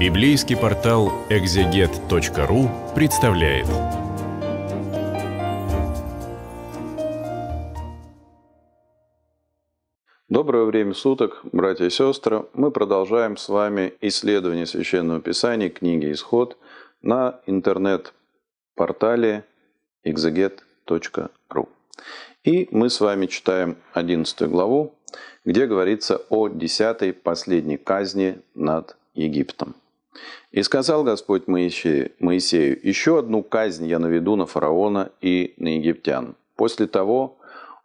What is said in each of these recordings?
Библейский портал экзегет.ру представляет. Доброе время суток, братья и сестры. Мы продолжаем с вами исследование Священного Писания книги «Исход» на интернет-портале exeget.ru. И мы с вами читаем 11 главу, где говорится о десятой последней казни над Египтом. И сказал Господь Моисею, еще одну казнь я наведу на фараона и на египтян. После того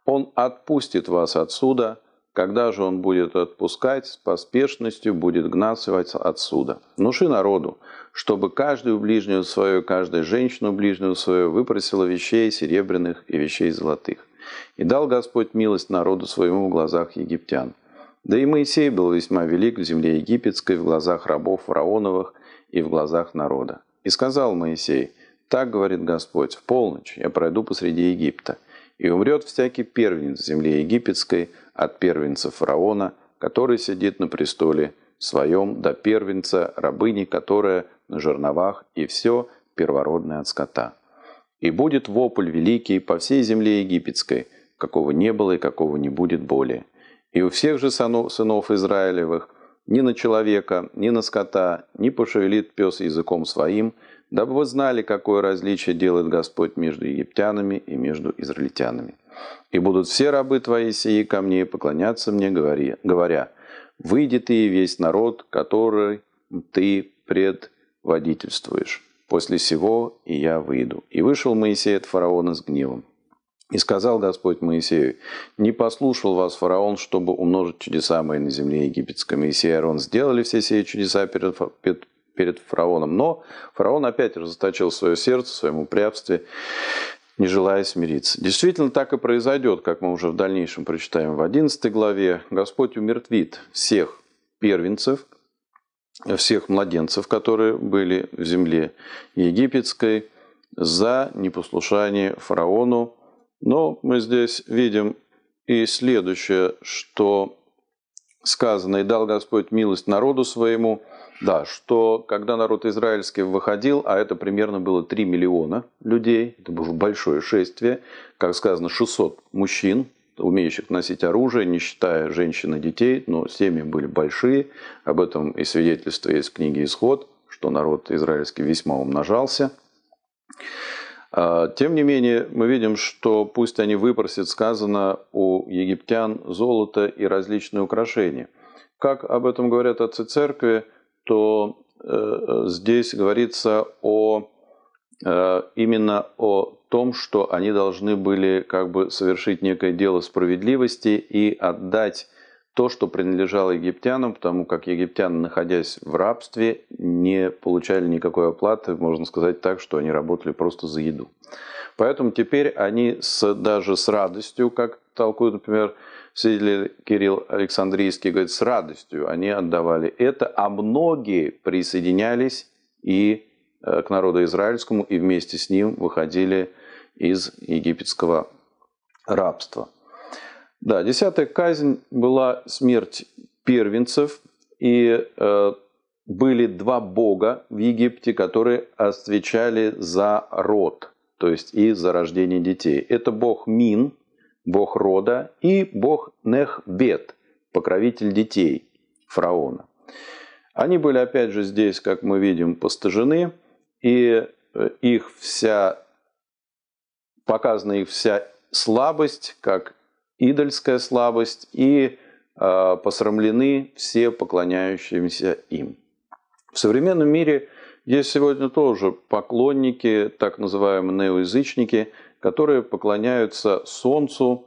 он отпустит вас отсюда, когда же он будет отпускать, с поспешностью будет гнаться вас отсюда. Внуши народу, чтобы каждую ближнюю свою, каждую женщину ближнюю свою выпросила вещей серебряных и вещей золотых. И дал Господь милость народу своему в глазах египтян – да и Моисей был весьма велик в земле египетской, в глазах рабов фараоновых и в глазах народа. И сказал Моисей, «Так, говорит Господь, в полночь я пройду посреди Египта, и умрет всякий первенец в земле египетской от первенца фараона, который сидит на престоле своем, до первенца рабыни, которая на жерновах, и все первородное от скота. И будет вопль великий по всей земле египетской, какого не было и какого не будет более». И у всех же сынов Израилевых ни на человека, ни на скота не пошевелит пес языком своим, дабы вы знали, какое различие делает Господь между египтянами и между израильтянами. И будут все рабы твои сии ко мне поклоняться мне, говоря, «Выйди ты весь народ, который ты предводительствуешь. После сего и я выйду». И вышел Моисей от фараона с гневом. И сказал Господь Моисею, «Не послушал вас фараон, чтобы умножить чудеса мои на земле египетской». Моисей и Аарон сделали все сие чудеса перед, перед, перед фараоном. Но фараон опять разоточил свое сердце в своем упрямстве, не желая смириться. Действительно, так и произойдет, как мы уже в дальнейшем прочитаем в 11 главе. Господь умертвит всех первенцев, всех младенцев, которые были в земле египетской, за непослушание фараону, но мы здесь видим и следующее, что сказано, «И дал Господь милость народу своему», да, что когда народ израильский выходил, а это примерно было 3 миллиона людей, это было большое шествие, как сказано, 600 мужчин, умеющих носить оружие, не считая женщин и детей, но семьи были большие, об этом и свидетельство есть в книге «Исход», что народ израильский весьма умножался – а, тем не менее, мы видим, что пусть они выпросят, сказано у египтян золото и различные украшения. Как об этом говорят отцы церкви, то э, э, здесь говорится о, э, именно о том, что они должны были как бы совершить некое дело справедливости и отдать то, что принадлежало египтянам, потому как египтяне, находясь в рабстве, не получали никакой оплаты, можно сказать так, что они работали просто за еду. Поэтому теперь они с, даже с радостью, как толкует, например, свидетель Кирилл Александрийский, говорит, с радостью они отдавали это, а многие присоединялись и э, к народу израильскому, и вместе с ним выходили из египетского рабства. Да, десятая казнь была смерть первенцев, и э, были два бога в Египте, которые отвечали за род, то есть и за рождение детей. Это бог Мин, бог рода, и бог Нехбет, покровитель детей фараона. Они были, опять же, здесь, как мы видим, постажены, и э, их вся, показана их вся слабость, как идольская слабость и а, посрамлены все поклоняющиеся им. В современном мире есть сегодня тоже поклонники, так называемые неоязычники, которые поклоняются Солнцу.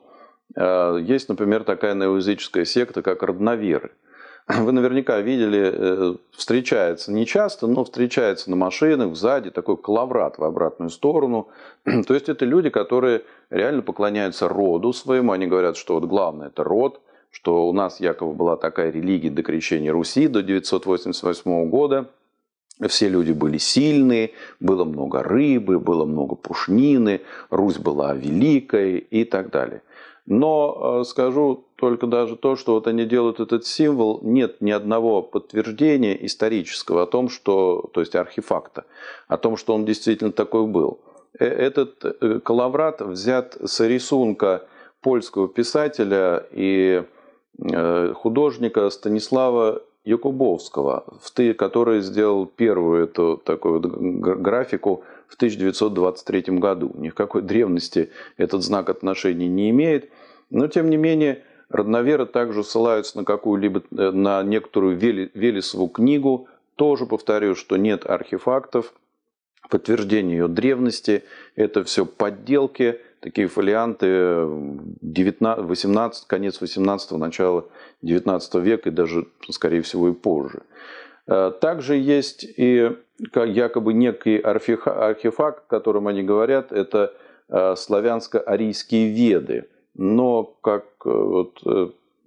А, есть, например, такая неоязыческая секта, как родноверы – вы наверняка видели, э, встречается не часто, но встречается на машинах сзади такой клаврат в обратную сторону. То есть это люди, которые реально поклоняются роду своему. Они говорят, что вот главное это род, что у нас якобы была такая религия до крещения Руси до 988 года. Все люди были сильные, было много рыбы, было много пушнины, Русь была великой и так далее. Но э, скажу только даже то, что вот они делают этот символ, нет ни одного подтверждения исторического о том, что, то есть архефакта, о том, что он действительно такой был. Э, этот э, калаврат взят с рисунка польского писателя и художника Станислава Якубовского, в ты, который сделал первую эту такую графику в 1923 году. Никакой древности этот знак отношений не имеет, но тем не менее родноверы также ссылаются на какую-либо, э, на некоторую Велесову книгу, тоже повторю, что нет архефактов, подтверждения ее древности, это все подделки – такие фолианты 19, 18, конец 18 го начало 19 века и даже, скорее всего, и позже. Э, также есть и якобы некий архефакт, о котором они говорят, это э, славянско-арийские веды. Но, как э, вот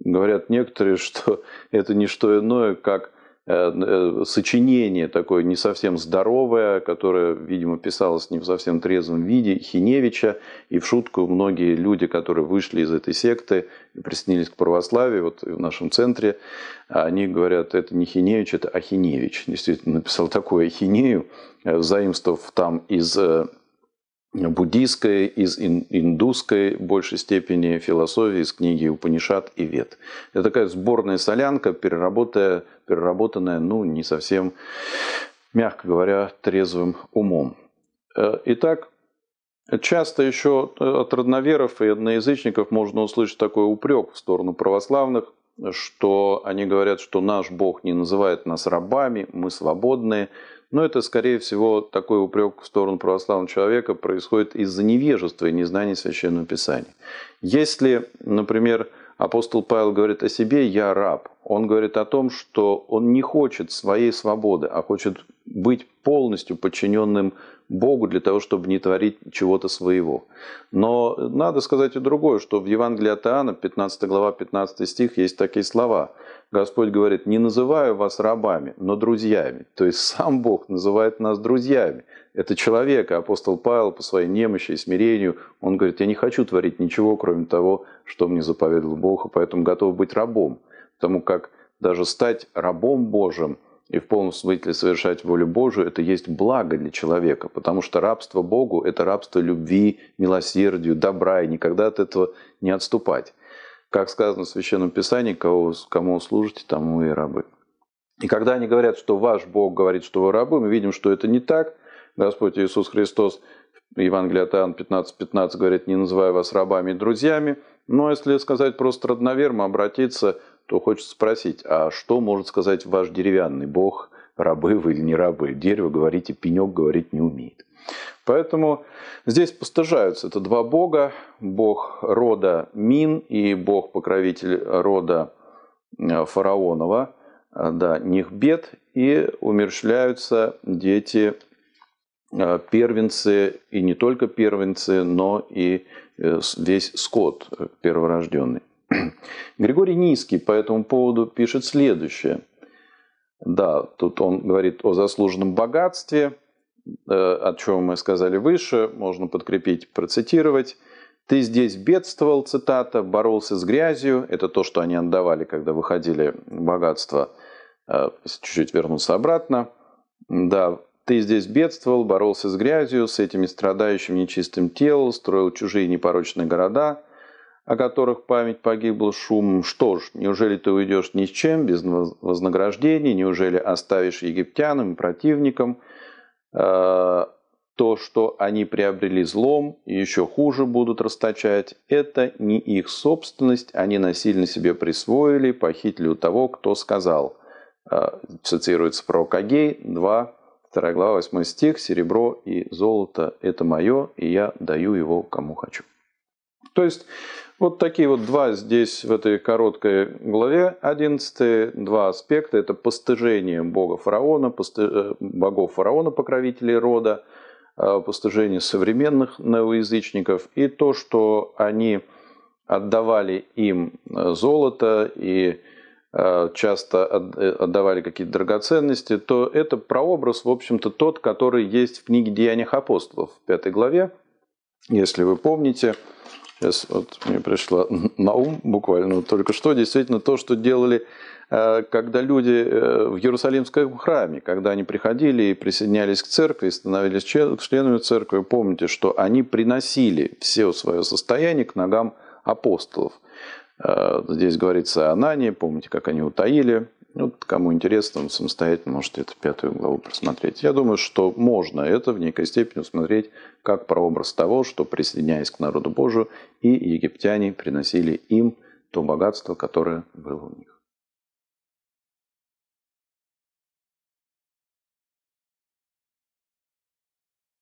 говорят некоторые, что это не что иное, как Э, э, сочинение такое не совсем здоровое, которое, видимо, писалось не в совсем трезвом виде Хиневича. И в шутку многие люди, которые вышли из этой секты и приснились к православию, вот в нашем центре, они говорят, это не Хиневич, это Ахиневич. Действительно, написал такую ахинею, э, заимствовав там из буддийской, из индусской в большей степени философии, из книги Упанишат и Вет. Это такая сборная солянка, переработанная, переработанная ну, не совсем, мягко говоря, трезвым умом. Э, итак, Часто еще от родноверов и одноязычников можно услышать такой упрек в сторону православных, что они говорят, что наш Бог не называет нас рабами, мы свободные. Но это, скорее всего, такой упрек в сторону православного человека происходит из-за невежества и незнания Священного Писания. Если, например, апостол Павел говорит о себе «я раб», он говорит о том, что он не хочет своей свободы, а хочет быть полностью подчиненным Богу для того, чтобы не творить чего-то своего. Но надо сказать и другое, что в Евангелии от Иоанна, 15 глава, 15 стих, есть такие слова. Господь говорит, не называю вас рабами, но друзьями. То есть сам Бог называет нас друзьями. Это человек, апостол Павел по своей немощи и смирению, он говорит, я не хочу творить ничего, кроме того, что мне заповедал Бог, и поэтому готов быть рабом тому как даже стать рабом Божьим и в полном смысле совершать волю Божию, это есть благо для человека, потому что рабство Богу – это рабство любви, милосердию, добра, и никогда от этого не отступать. Как сказано в Священном Писании, кого, кому служите, тому и рабы. И когда они говорят, что ваш Бог говорит, что вы рабы, мы видим, что это не так. Господь Иисус Христос в Евангелии от Иоанна 15.15 15 говорит, не называю вас рабами и друзьями. Но если сказать просто родноверно, обратиться – то хочется спросить, а что может сказать ваш деревянный бог, рабы вы или не рабы? Дерево Говорите, и пенек говорить не умеет. Поэтому здесь постажаются. это два бога, бог рода Мин и бог-покровитель рода э, фараонова, э, да, них бед, и умерщвляются дети э, первенцы, и не только первенцы, но и весь скот перворожденный. Григорий Низкий по этому поводу пишет следующее. Да, тут он говорит о заслуженном богатстве, э, о чем мы сказали выше, можно подкрепить, процитировать. «Ты здесь бедствовал, цитата, боролся с грязью». Это то, что они отдавали, когда выходили богатство. Э, чуть-чуть вернуться обратно. Да, ты здесь бедствовал, боролся с грязью, с этими страдающим нечистым телом, строил чужие непорочные города – о которых память погибла шумом. Что ж, неужели ты уйдешь ни с чем, без вознаграждений? Неужели оставишь египтянам и противникам э, то, что они приобрели злом и еще хуже будут расточать? Это не их собственность, они насильно себе присвоили, похитили у того, кто сказал. Э, цитируется пророк Агей 2, 2 глава, 8 стих. «Серебро и золото – это мое, и я даю его кому хочу». То есть вот такие вот два здесь, в этой короткой главе 11, два аспекта. Это постыжение бога фараона, э, богов фараона, покровителей рода, э, постыжение современных новоязычников и то, что они отдавали им э, золото и часто отдавали какие-то драгоценности, то это прообраз, в общем-то, тот, который есть в книге «Деяниях апостолов» в пятой главе. Если вы помните, Сейчас вот мне пришло на ум буквально только что, действительно, то, что делали э, когда люди э, в Иерусалимском храме, когда они приходили и присоединялись к церкви, становились членами церкви, помните, что они приносили все свое состояние к ногам апостолов. Э, здесь говорится о Анане, помните, как они утаили вот ну, кому интересно, он самостоятельно может эту пятую главу просмотреть. Я думаю, что можно это в некой степени усмотреть как прообраз того, что, присоединяясь к народу Божию, и египтяне приносили им то богатство, которое было у них.